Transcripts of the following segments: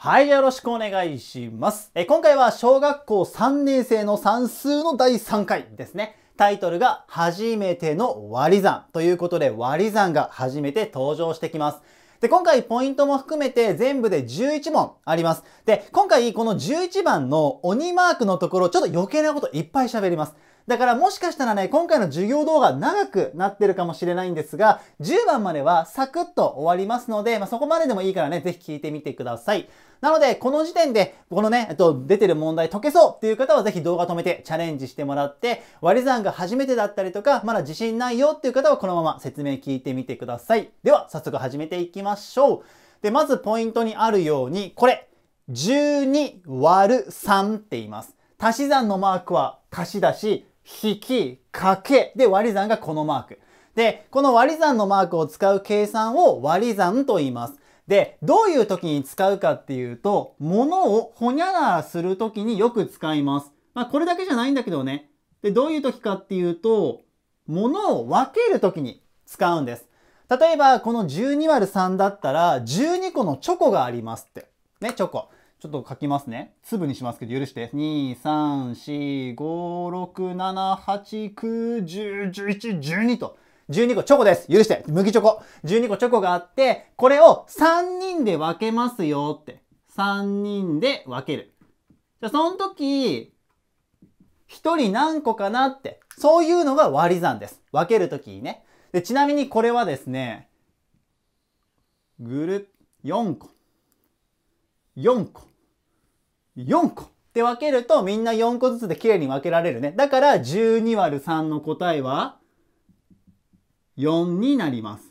はい、よろしくお願いします。え今回は小学校3年生の算数の第3回ですね。タイトルが初めての割り算ということで割り算が初めて登場してきます。で、今回ポイントも含めて全部で11問あります。で、今回この11番の鬼マークのところちょっと余計なこといっぱい喋ります。だからもしかしたらね、今回の授業動画長くなってるかもしれないんですが、10番まではサクッと終わりますので、まあ、そこまででもいいからね、ぜひ聞いてみてください。なので、この時点で、このね、えっと、出てる問題解けそうっていう方はぜひ動画止めてチャレンジしてもらって、割り算が初めてだったりとか、まだ自信ないよっていう方はこのまま説明聞いてみてください。では、早速始めていきましょう。で、まずポイントにあるように、これ、12割る3って言います。足し算のマークは足しだし、引き、かけで割り算がこのマーク。で、この割り算のマークを使う計算を割り算と言います。で、どういう時に使うかっていうと、物をほにゃららする時によく使います。まあ、これだけじゃないんだけどね。で、どういう時かっていうと、物を分ける時に使うんです。例えば、この12割3だったら、12個のチョコがありますって。ね、チョコ。ちょっと書きますね。粒にしますけど許して。2、3、4、5、6、7、8、9、10、11、12と。12個チョコです。許して。麦チョコ。12個チョコがあって、これを3人で分けますよって。3人で分ける。じゃあ、その時、1人何個かなって。そういうのが割り算です。分けるときにね。で、ちなみにこれはですね、ぐる、4個。4個。4個。で分けるとみんな4個ずつで綺麗に分けられるね。だから12割る3の答えは4になります。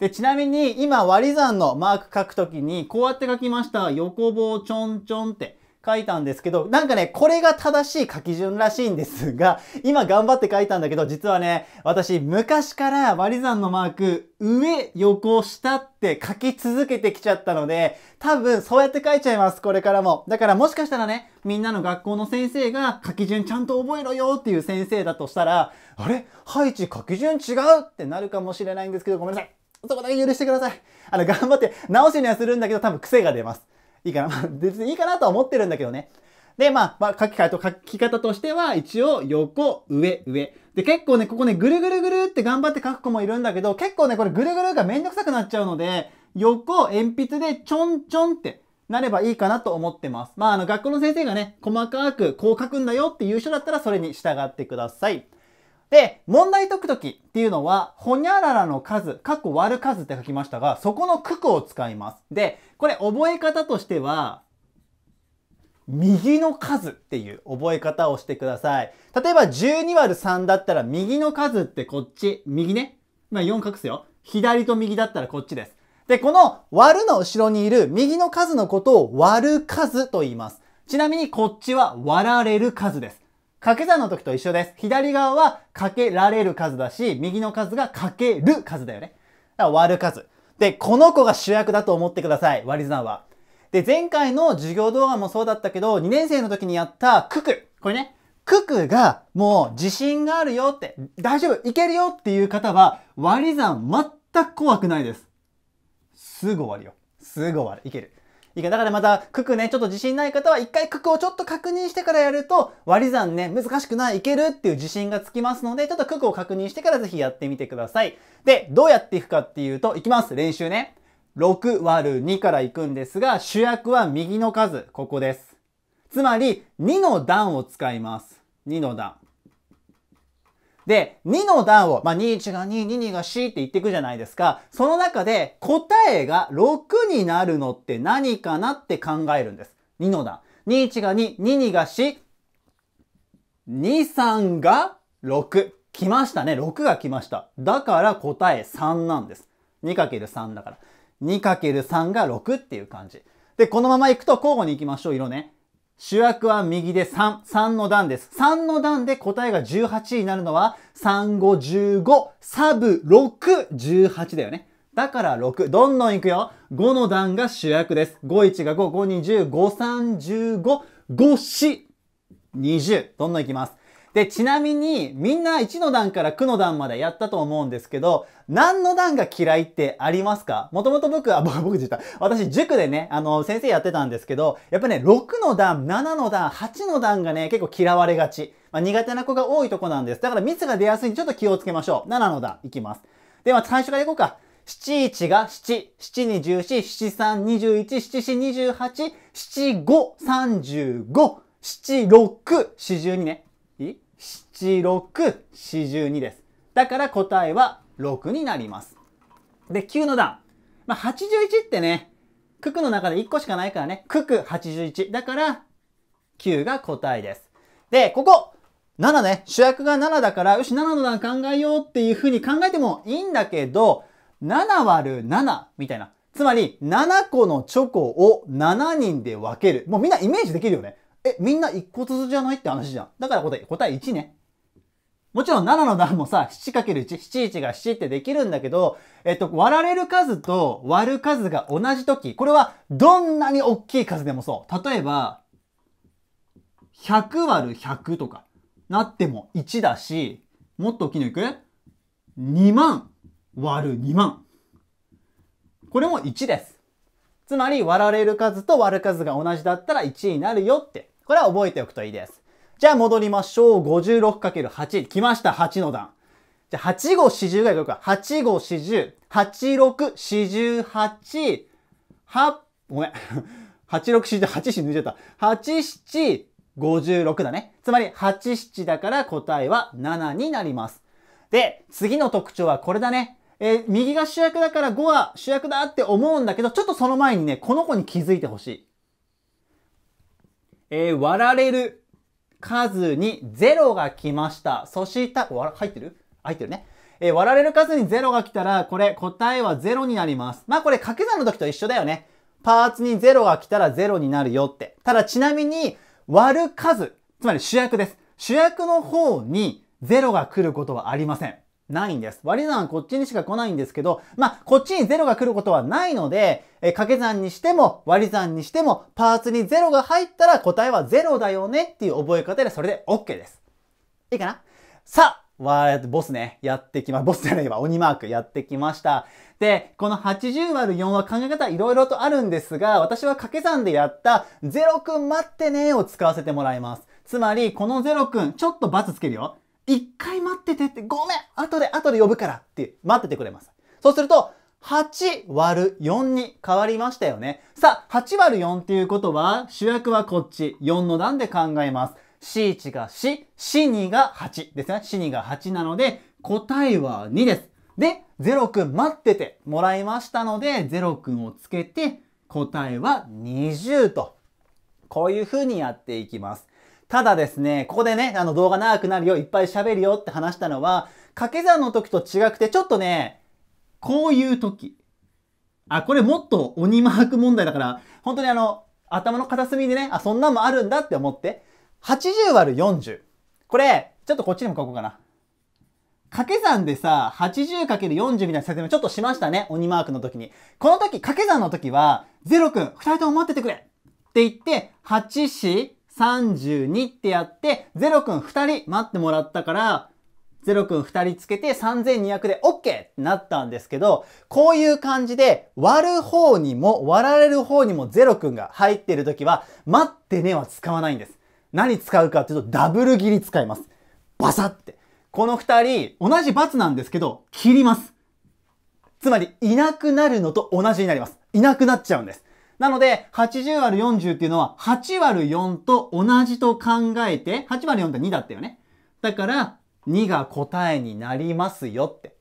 で、ちなみに今割り算のマーク書くときにこうやって書きました。横棒ちょんちょんって。書いたんですけど、なんかね、これが正しい書き順らしいんですが、今頑張って書いたんだけど、実はね、私昔から割り算のマーク、上、横、下って書き続けてきちゃったので、多分そうやって書いちゃいます、これからも。だからもしかしたらね、みんなの学校の先生が書き順ちゃんと覚えろよっていう先生だとしたら、あれ配置書き順違うってなるかもしれないんですけど、ごめんなさい。そこだけ許してください。あの、頑張って直しにはするんだけど、多分癖が出ます。いいかな、別にいいかなとは思ってるんだけどね。で、まあ、まあ、書き方と、書き方としては、一応、横、上、上。で、結構ね、ここね、ぐるぐるぐるって頑張って書く子もいるんだけど、結構ね、これぐるぐるがめんどくさくなっちゃうので、横、鉛筆でちょんちょんってなればいいかなと思ってます。まあ、あの、学校の先生がね、細かくこう書くんだよっていう人だったら、それに従ってください。で、問題解くときっていうのは、ほにゃららの数、括弧割る数って書きましたが、そこの区を使います。で、これ覚え方としては、右の数っていう覚え方をしてください。例えば12割る3だったら右の数ってこっち、右ね。まあ4隠すよ。左と右だったらこっちです。で、この割るの後ろにいる右の数のことを割る数と言います。ちなみにこっちは割られる数です。掛け算の時と一緒です。左側はかけられる数だし、右の数がかける数だよね。だから割る数。で、この子が主役だと思ってください。割り算は。で、前回の授業動画もそうだったけど、2年生の時にやった九九。これね、九九がもう自信があるよって、大丈夫、いけるよっていう方は、割り算全く怖くないです。すぐ終わるよ。すぐ終わる。いける。いいかだからまた、九九ね、ちょっと自信ない方は、一回九九をちょっと確認してからやると、割り算ね、難しくない、いけるっていう自信がつきますので、ちょっと九九を確認してからぜひやってみてください。で、どうやっていくかっていうと、いきます。練習ね。6割る2からいくんですが、主役は右の数、ここです。つまり、2の段を使います。2の段。で、2の段を、まあ、21が2、22が4って言っていくじゃないですか。その中で答えが6になるのって何かなって考えるんです。2の段。21が2、22が4、23が6。来ましたね。6が来ました。だから答え3なんです。2×3 だから。2×3 が6っていう感じ。で、このまま行くと交互に行きましょう。色ね。主役は右で3、3の段です。3の段で答えが18になるのは、3、5、15、サブ、6、18だよね。だから6、どんどんいくよ。5の段が主役です。5、1が5、5、2、0 5、3、15、5、4、20。どんどんいきます。で、ちなみに、みんな1の段から9の段までやったと思うんですけど、何の段が嫌いってありますかもともと僕は、僕、僕実は、私塾でね、あの、先生やってたんですけど、やっぱね、6の段、7の段、8の段がね、結構嫌われがち。まあ、苦手な子が多いとこなんです。だからミスが出やすいんでちょっと気をつけましょう。7の段、いきます。では、最初からいこうか。七一が七、七二十四、七三二十一、七四二十八、七五三十五、七六四十二ね。い七六四十二です。だから答えは6になります。で、9の段。まあ、81ってね、九九の中で1個しかないからね、九九81。だから、9が答えです。で、ここ、7ね、主役が7だから、よし、7の段考えようっていうふうに考えてもいいんだけど、7割る7みたいな。つまり、7個のチョコを7人で分ける。もうみんなイメージできるよね。え、みんな1個ずつじゃないって話じゃん。だから答え、答え1ね。もちろん7の段もさ、7×1、71が7ってできるんだけど、えっと、割られる数と割る数が同じ時、これはどんなに大きい数でもそう。例えば、100割る100とかなっても1だし、もっと大きいのいく ?2 万割る2万。これも1です。つまり割られる数と割る数が同じだったら1になるよって。これは覚えておくといいです。じゃあ戻りましょう。56×8。来ました、8の段。じゃあ、8号四十がいくうか。8号四十。8六四十八。8、ごめん。8 六四十八し抜いちゃった。8七56だね。つまり8七だから答えは7になります。で、次の特徴はこれだね。えー、右が主役だから5は主役だって思うんだけど、ちょっとその前にね、この子に気づいてほしい。えー、割られる数に0が来ました。そした、入ってる入ってるね。えー、割られる数に0が来たら、これ答えは0になります。まあこれ掛け算の時と一緒だよね。パーツに0が来たら0になるよって。ただちなみに、割る数、つまり主役です。主役の方に0が来ることはありません。ないんです。割り算はこっちにしか来ないんですけど、まあ、こっちに0が来ることはないので、え掛け算にしても割り算にしてもパーツに0が入ったら答えは0だよねっていう覚え方でそれで OK です。いいかなさあ、わー、ボスね、やってきま、ボスじゃないわ、鬼マークやってきました。で、この 80÷4 は考え方いろいろとあるんですが、私は掛け算でやった0くん待ってねを使わせてもらいます。つまり、この0くん、ちょっと×つけるよ。一回待っててって、ごめん後で後で呼ぶからって待っててくれます。そうすると、8割る4に変わりましたよね。さあ、8割る4っていうことは、主役はこっち、4の段で考えます。C1 が4、C2 が8ですね。C2 が8なので、答えは2です。で、ゼロくん待っててもらいましたので、ゼロくんをつけて、答えは20と。こういうふうにやっていきます。ただですね、ここでね、あの動画長くなるよ、いっぱい喋るよって話したのは、掛け算の時と違くて、ちょっとね、こういう時。あ、これもっと鬼マーク問題だから、本当にあの、頭の片隅でね、あ、そんなんもあるんだって思って、80割る40。これ、ちょっとこっちにも書こうかな。掛け算でさ、80×40 みたいな説明ちょっとしましたね。鬼マークの時に。この時、掛け算の時は、ゼロくん、二人とも待っててくれって言って、8、4、32ってやって、ゼロくん2人待ってもらったから、ゼロくん2人つけて3200で OK ってなったんですけど、こういう感じで割る方にも割られる方にもゼロくんが入ってる時は、待ってねは使わないんです。何使うかっていうとダブル切り使います。バサって。この2人、同じ罰なんですけど、切ります。つまり、いなくなるのと同じになります。いなくなっちゃうんです。なので、80割る40っていうのは、8割る4と同じと考えて、8割る4って2だったよね。だから、2が答えになりますよって。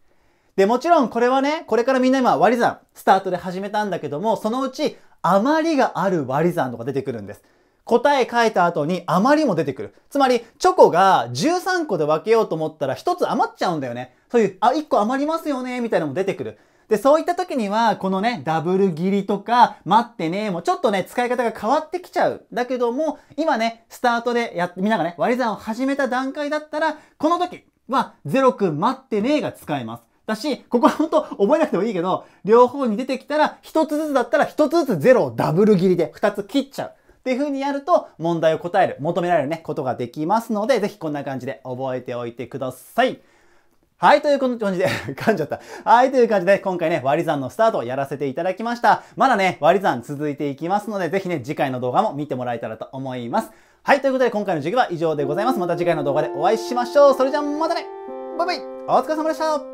で、もちろんこれはね、これからみんな今割り算、スタートで始めたんだけども、そのうち余りがある割り算とか出てくるんです。答え書いた後に余りも出てくる。つまり、チョコが13個で分けようと思ったら1つ余っちゃうんだよね。そういう、あ、1個余りますよね、みたいなのも出てくる。で、そういった時には、このね、ダブル切りとか、待ってね、もうちょっとね、使い方が変わってきちゃう。だけども、今ね、スタートでやって、みんながね、割り算を始めた段階だったら、この時は、ゼロくん待ってねーが使えます。だし、ここは本当覚えなくてもいいけど、両方に出てきたら、一つずつだったら、一つずつゼロをダブル切りで、二つ切っちゃう。っていう風にやると、問題を答える、求められるね、ことができますので、ぜひこんな感じで覚えておいてください。はい、という感じで、噛んじゃった。はい、という感じで、今回ね、割り算のスタートをやらせていただきました。まだね、割り算続いていきますので、ぜひね、次回の動画も見てもらえたらと思います。はい、ということで、今回の授業は以上でございます。また次回の動画でお会いしましょう。それじゃあ、またねバイバイお疲れ様でした